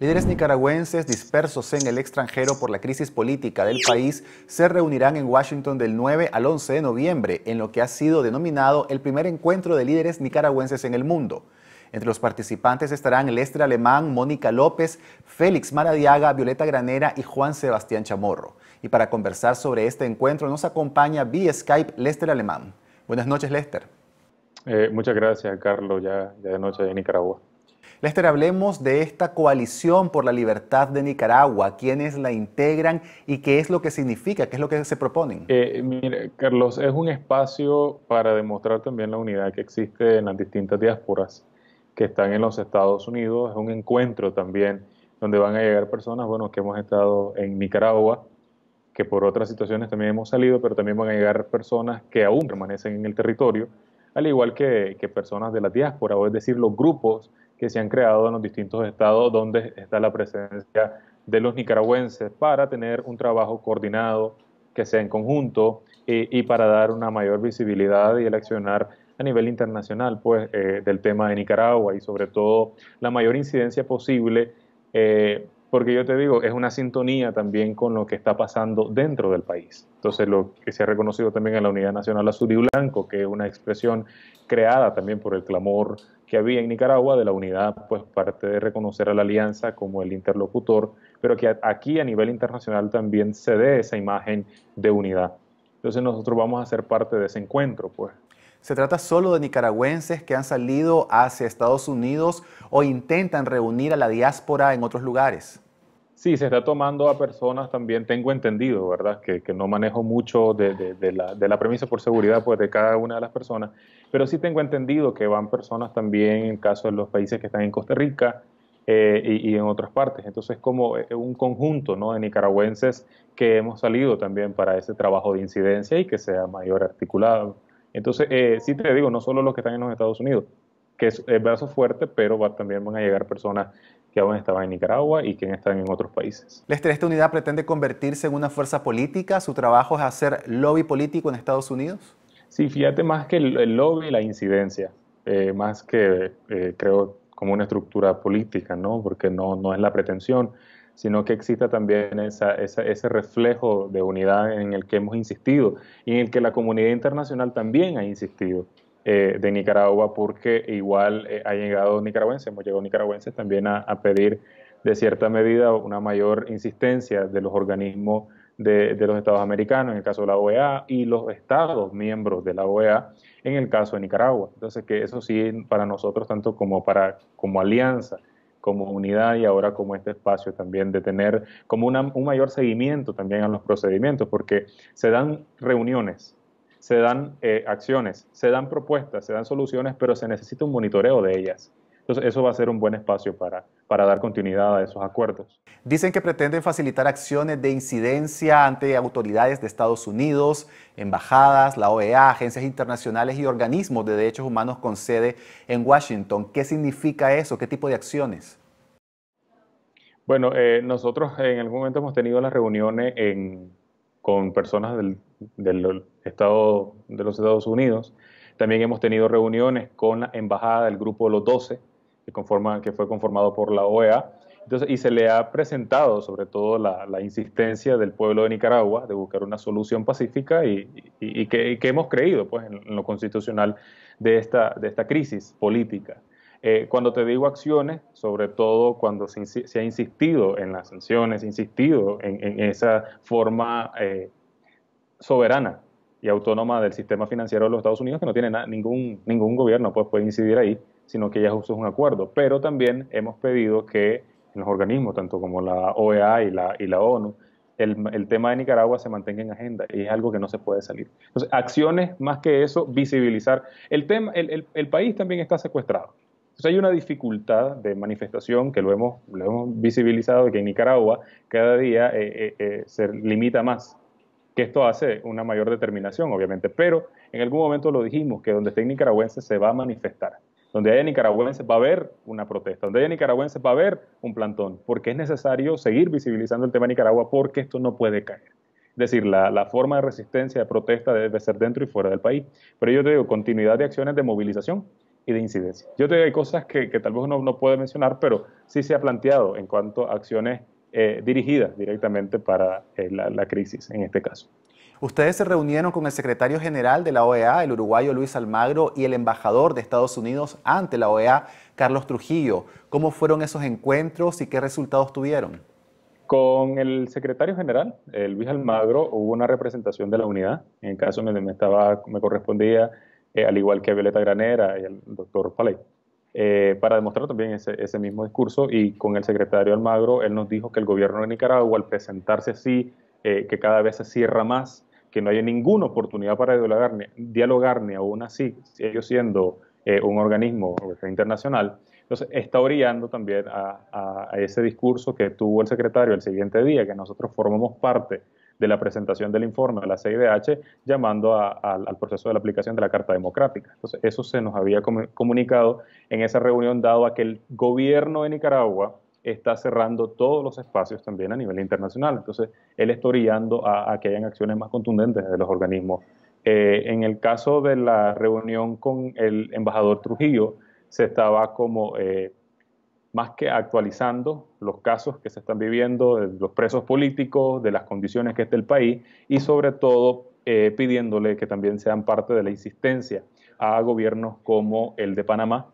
Líderes nicaragüenses dispersos en el extranjero por la crisis política del país se reunirán en Washington del 9 al 11 de noviembre en lo que ha sido denominado el primer encuentro de líderes nicaragüenses en el mundo. Entre los participantes estarán Lester Alemán, Mónica López, Félix Maradiaga, Violeta Granera y Juan Sebastián Chamorro. Y para conversar sobre este encuentro nos acompaña vía Skype Lester Alemán. Buenas noches, Lester. Eh, muchas gracias, Carlos. Ya, ya de noche en Nicaragua. Lester, hablemos de esta coalición por la libertad de Nicaragua, quiénes la integran y qué es lo que significa, qué es lo que se proponen. Eh, mire, Carlos, es un espacio para demostrar también la unidad que existe en las distintas diásporas que están en los Estados Unidos, es un encuentro también donde van a llegar personas, bueno, que hemos estado en Nicaragua, que por otras situaciones también hemos salido, pero también van a llegar personas que aún permanecen en el territorio, al igual que, que personas de la diáspora, o es decir, los grupos que se han creado en los distintos estados donde está la presencia de los nicaragüenses para tener un trabajo coordinado que sea en conjunto y para dar una mayor visibilidad y eleccionar accionar a nivel internacional pues, eh, del tema de Nicaragua y sobre todo la mayor incidencia posible eh, porque yo te digo, es una sintonía también con lo que está pasando dentro del país. Entonces, lo que se ha reconocido también en la Unidad Nacional Azul y Blanco, que es una expresión creada también por el clamor que había en Nicaragua de la unidad, pues parte de reconocer a la alianza como el interlocutor, pero que aquí a nivel internacional también se dé esa imagen de unidad. Entonces nosotros vamos a ser parte de ese encuentro, pues. Se trata solo de nicaragüenses que han salido hacia Estados Unidos o intentan reunir a la diáspora en otros lugares. Sí, se está tomando a personas también, tengo entendido, ¿verdad? Que, no manejo mucho de, la, premisa por seguridad pues, de cada una de las personas, pero sí tengo entendido que van personas también en caso de los países que están en Costa Rica eh, y, y, en otras partes. Entonces, como eh, un conjunto ¿no? de nicaragüenses que hemos salido también para ese trabajo de incidencia y que sea mayor articulado. Entonces, eh, sí te digo, no solo los que están en los Estados Unidos, que es el brazo fuerte, pero también van a llegar personas que aún estaban en Nicaragua y que están en otros países. de ¿esta unidad pretende convertirse en una fuerza política? ¿Su trabajo es hacer lobby político en Estados Unidos? Sí, fíjate más que el, lobby lobby, la incidencia, eh, más que eh, creo como una estructura política, ¿no? Porque no es la pretensión sino que exista también ese reflejo de unidad en el que hemos insistido y en el que la comunidad internacional también ha insistido. Eh, de Nicaragua porque igual eh, ha llegado nicaragüenses, hemos llegado nicaragüenses también a, pedir de cierta medida una mayor insistencia de los organismos de, de, los estados americanos, en el caso de la OEA, y los estados miembros de la OEA, en el caso de Nicaragua. Entonces, que eso sí, para nosotros, tanto como, para, como alianza como unidad y ahora como este espacio también de tener como un mayor seguimiento también a los procedimientos, porque se dan reuniones, se dan eh, acciones, se dan propuestas, se dan soluciones, pero se necesita un monitoreo de ellas. Entonces, eso va a ser un buen espacio para, dar continuidad a esos acuerdos. Dicen que pretenden facilitar acciones de incidencia ante autoridades de Estados Unidos, embajadas, la OEA, agencias internacionales y organismos de derechos humanos con sede en Washington. ¿Qué significa eso? ¿Qué tipo de acciones? Bueno, eh, nosotros en algún momento hemos tenido las reuniones con personas del, estado de los Estados Unidos. También hemos tenido reuniones con la embajada del grupo de los 12 que, que fue conformado por la OEA. Entonces, y se le ha presentado sobre todo la, insistencia del pueblo de Nicaragua de buscar una solución pacífica y, que, hemos creído pues, en, lo constitucional de esta, de esta crisis política. Eh, cuando te digo acciones, sobre todo cuando se, ha insistido en las sanciones, insistido en, esa forma eh, soberana y autónoma del sistema financiero de los Estados Unidos, que no tiene ningún, ningún gobierno pues, puede incidir ahí, sino que ya es un acuerdo. Pero también hemos pedido que en los organismos, tanto como la OEA y la, y la ONU, el, el, tema de Nicaragua se mantenga en agenda y es algo que no se puede salir. Entonces, acciones más que eso, visibilizar. El, tema, el, el, país también está secuestrado. Entonces hay una dificultad de manifestación que lo hemos, lo hemos visibilizado y que en Nicaragua cada día eh, eh, eh, se limita más que esto hace una mayor determinación, obviamente, pero en algún momento lo dijimos, que donde esté nicaragüense se va a manifestar. Donde haya nicaragüenses va a haber una protesta, donde haya nicaragüenses va a haber un plantón, porque es necesario seguir visibilizando el tema de Nicaragua porque esto no puede caer. Es decir, la, forma de resistencia, de protesta debe ser dentro y fuera del país. Pero yo te digo, continuidad de acciones de movilización y de incidencia. Yo te digo, hay cosas que, tal vez uno no puede mencionar, pero sí se ha planteado en cuanto a acciones eh, dirigidas directamente para eh, la crisis en este caso. Ustedes se reunieron con el secretario general de la OEA, el uruguayo Luis Almagro, y el embajador de Estados Unidos ante la OEA, Carlos Trujillo. ¿Cómo fueron esos encuentros y qué resultados tuvieron? Con el secretario general, eh, Luis Almagro, hubo una representación de la unidad, en caso donde me, estaba, me correspondía, eh, al igual que Violeta Granera y el doctor Paley. Eh, para demostrar también ese, mismo discurso y con el secretario Almagro, él nos dijo que el gobierno de Nicaragua, al presentarse así, que cada vez se cierra más que no haya ninguna oportunidad para dialogar, ni, aún así, ellos siendo eh, un organismo internacional, entonces está orillando también a, ese discurso que tuvo el secretario el siguiente día, que nosotros formamos parte de la presentación del informe de la CIDH, llamando al proceso de la aplicación de la Carta Democrática. Entonces, eso se nos había comunicado en esa reunión, dado a que el gobierno de Nicaragua está cerrando todos los espacios también a nivel internacional. Entonces, él está orillando a, que hayan acciones más contundentes de los organismos. Eh, en el caso de la reunión con el embajador Trujillo, se estaba como eh, más que actualizando los casos que se están viviendo, de los presos políticos, de las condiciones que está el país y sobre todo eh, pidiéndole que también sean parte de la insistencia a gobiernos como el de Panamá,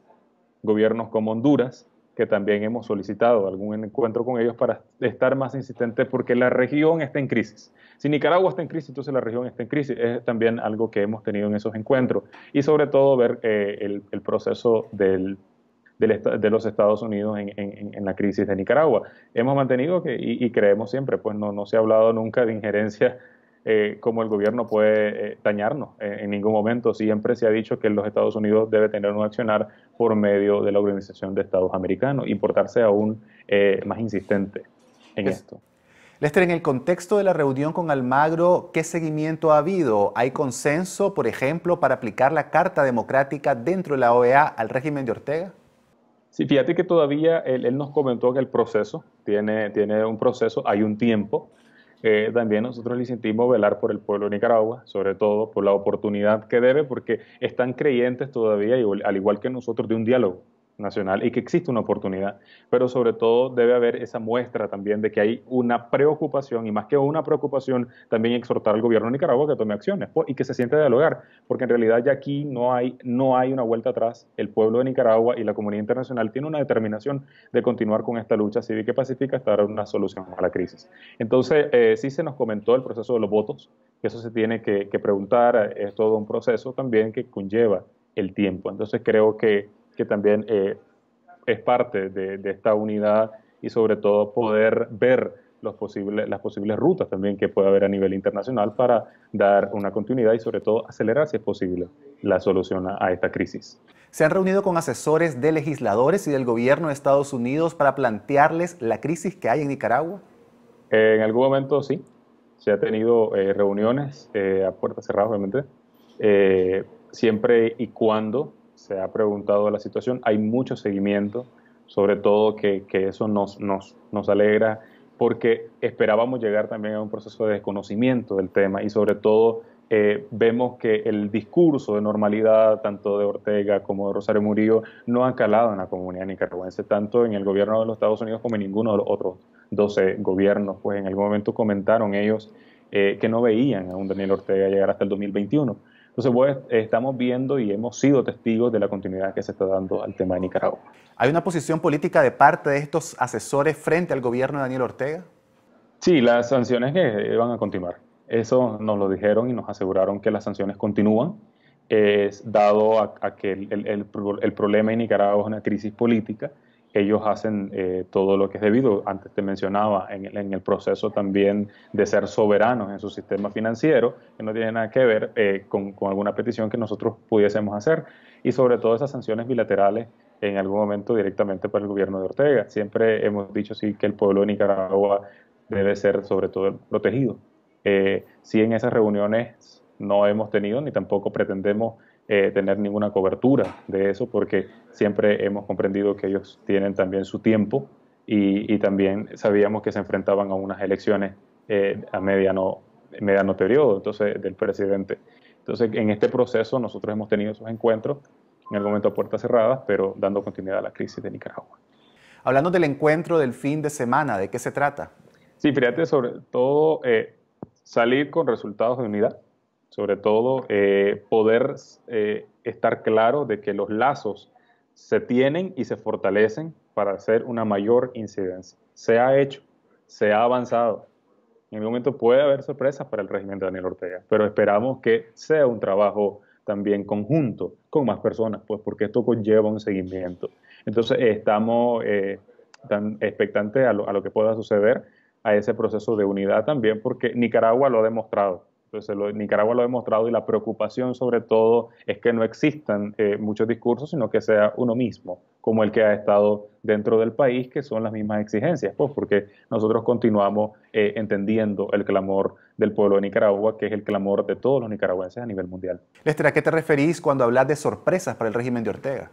gobiernos como Honduras, que también hemos solicitado algún encuentro con ellos para estar más insistentes porque la región está en crisis. Si Nicaragua está en crisis, entonces la región está en crisis. Es también algo que hemos tenido en esos encuentros. Y sobre todo ver eh, el, proceso de los Estados Unidos en, la crisis de Nicaragua. Hemos mantenido que, y, creemos siempre, pues no, no se ha hablado nunca de injerencia eh, cómo el gobierno puede eh, dañarnos eh, en ningún momento. Siempre se ha dicho que los Estados Unidos debe tener un accionar por medio de la Organización de Estados Americanos y portarse aún más insistente en esto. Lester, en el contexto de la reunión con Almagro, ¿qué seguimiento ha habido? ¿Hay consenso, por ejemplo, para aplicar la Carta Democrática dentro de la OEA al régimen de Ortega? Sí, fíjate que todavía él, él nos comentó que el proceso tiene, tiene un proceso, hay un tiempo, eh, también nosotros le sentimos velar por el pueblo de Nicaragua, sobre todo por la oportunidad que debe, porque están creyentes todavía, al igual que nosotros, de un diálogo nacional y que existe una oportunidad, pero sobre todo debe haber esa muestra también de que hay una preocupación y más que una preocupación, también exhortar al gobierno de Nicaragua que tome acciones pues, y que se siente a dialogar, porque en realidad ya aquí no hay, no hay una vuelta atrás. El pueblo de Nicaragua y la comunidad internacional tiene una determinación de continuar con esta lucha cívica y pacífica hasta dar una solución a la crisis. Entonces, eh, sí se nos comentó el proceso de los votos, que eso se tiene que preguntar, eh, es todo un proceso también que conlleva el tiempo. Entonces, creo que que también eh, es parte de, esta unidad y sobre todo poder ver los posibles, las posibles rutas también que puede haber a nivel internacional para dar una continuidad y sobre todo acelerar si es posible la solución a, esta crisis. Se han reunido con asesores de legisladores y del gobierno de Estados Unidos para plantearles la crisis que hay en Nicaragua. Eh, en algún momento sí, se ha tenido eh, reuniones a puertas cerradas obviamente, siempre y cuando se ha preguntado la situación. Hay mucho seguimiento, sobre todo que, eso nos, nos, alegra porque esperábamos llegar también a un proceso de desconocimiento del tema y sobre todo eh, vemos que el discurso de normalidad tanto de Ortega como de Rosario Murillo no ha calado en la comunidad nicaragüense, tanto en el gobierno de los Estados Unidos como en ninguno de los otros 12 gobiernos, pues en algún momento comentaron ellos eh, que no veían a un Daniel Ortega llegar hasta el 2021. Entonces, pues, estamos viendo y hemos sido testigos de la continuidad que se está dando al tema de Nicaragua. ¿Hay una posición política de parte de estos asesores frente al gobierno de Daniel Ortega? Sí, las sanciones eh, van a continuar. Eso nos lo dijeron y nos aseguraron que las sanciones continúan, dado a, que el, el, problema en Nicaragua es una crisis política ellos hacen eh, todo lo que es debido. Antes te mencionaba en, el proceso también de ser soberanos en su sistema financiero, que no tiene nada que ver eh, con, alguna petición que nosotros pudiésemos hacer. Y sobre todo esas sanciones bilaterales en algún momento directamente para el gobierno de Ortega. Siempre hemos dicho sí que el pueblo de Nicaragua debe ser sobre todo protegido. Eh, si en esas reuniones no hemos tenido ni tampoco pretendemos eh, tener ninguna cobertura de eso porque siempre hemos comprendido que ellos tienen también su tiempo y, también sabíamos que se enfrentaban a unas elecciones eh, a mediano, mediano periodo entonces, del presidente. Entonces, en este proceso nosotros hemos tenido esos encuentros, en el momento a puertas cerradas, pero dando continuidad a la crisis de Nicaragua. Hablando del encuentro del fin de semana, ¿de qué se trata? Sí, fíjate, sobre todo eh, salir con resultados de unidad, sobre todo eh, poder eh, estar claro de que los lazos se tienen y se fortalecen para hacer una mayor incidencia. Se ha hecho, se ha avanzado. En el momento puede haber sorpresas para el régimen de Daniel Ortega, pero esperamos que sea un trabajo también conjunto con más personas, pues porque esto conlleva un seguimiento. Entonces estamos eh, tan expectantes a lo que pueda suceder a ese proceso de unidad también, porque Nicaragua lo ha demostrado entonces, Nicaragua lo ha demostrado y la preocupación sobre todo es que no existan eh, muchos discursos, sino que sea uno mismo, como el que ha estado dentro del país, que son las mismas exigencias, pues porque nosotros continuamos eh, entendiendo el clamor del pueblo de Nicaragua, que es el clamor de todos los nicaragüenses a nivel mundial. Lester, ¿a qué te referís cuando hablas de sorpresas para el régimen de Ortega?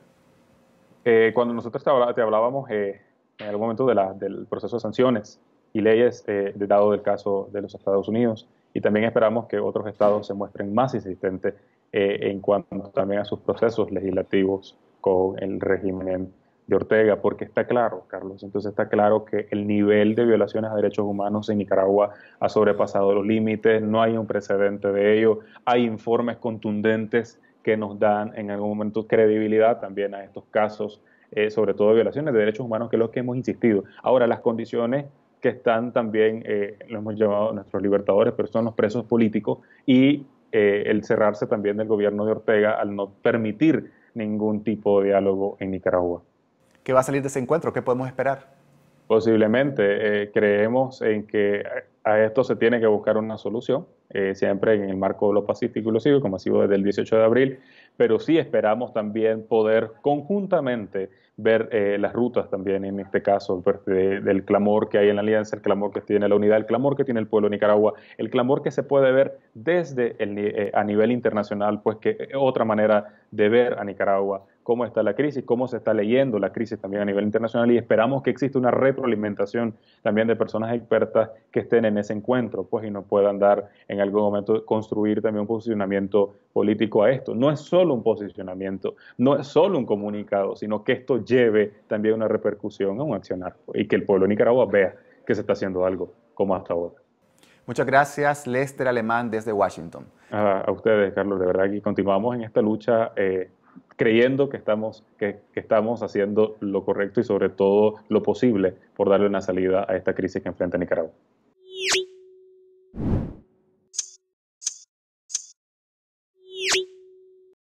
Eh, cuando nosotros te, hablábamos en algún momento de del proceso de sanciones y leyes, dado del caso de los Estados Unidos, y también esperamos que otros estados se muestren más insistentes eh, en cuanto también a sus procesos legislativos con el régimen de Ortega, porque está claro, Carlos, entonces está claro que el nivel de violaciones a derechos humanos en Nicaragua ha sobrepasado los límites, no hay un precedente de ello, hay informes contundentes que nos dan en algún momento credibilidad también a estos casos, eh, sobre todo violaciones de derechos humanos, que es lo que hemos insistido. Ahora, las condiciones que están también, eh, lo hemos llamado nuestros libertadores, pero son los presos políticos, y eh, el cerrarse también del gobierno de Ortega al no permitir ningún tipo de diálogo en Nicaragua. ¿Qué va a salir de ese encuentro? ¿Qué podemos esperar? Posiblemente. Eh, creemos en que a esto se tiene que buscar una solución, siempre en el marco de lo pacífico y lo civil, como ha sido desde el 18 de abril, pero sí esperamos también poder conjuntamente ver eh, las rutas también, en este caso, pues, del clamor que hay en la Alianza, el clamor que tiene la unidad, el clamor que tiene el pueblo de Nicaragua, el clamor que se puede ver desde el, eh, a nivel internacional, pues que eh, otra manera de ver a Nicaragua, cómo está la crisis, cómo se está leyendo la crisis también a nivel internacional y esperamos que exista una retroalimentación también de personas expertas que estén en ese encuentro, pues y nos puedan dar en algún momento construir también un posicionamiento político a esto. No es solo un posicionamiento, no es solo un comunicado, sino que esto lleve también una repercusión a un accionar y que el pueblo de Nicaragua vea que se está haciendo algo como hasta ahora. Muchas gracias, Lester Alemán, desde Washington. A, ustedes, Carlos, de verdad que continuamos en esta lucha eh, creyendo que estamos, que estamos haciendo lo correcto y sobre todo lo posible por darle una salida a esta crisis que enfrenta Nicaragua.